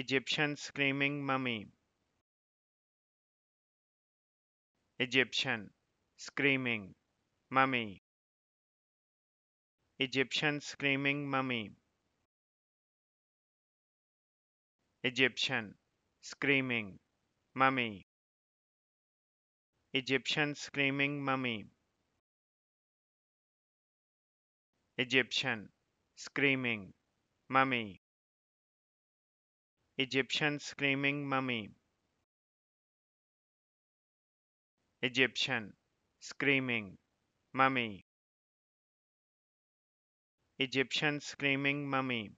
Egyptian screaming mummy. Egyptian screaming mummy. Egyptian screaming mummy. Egyptian screaming mummy. Egyptian screaming mummy. Egyptian screaming mummy. Egyptian screaming mummy Egyptian screaming mummy Egyptian screaming mummy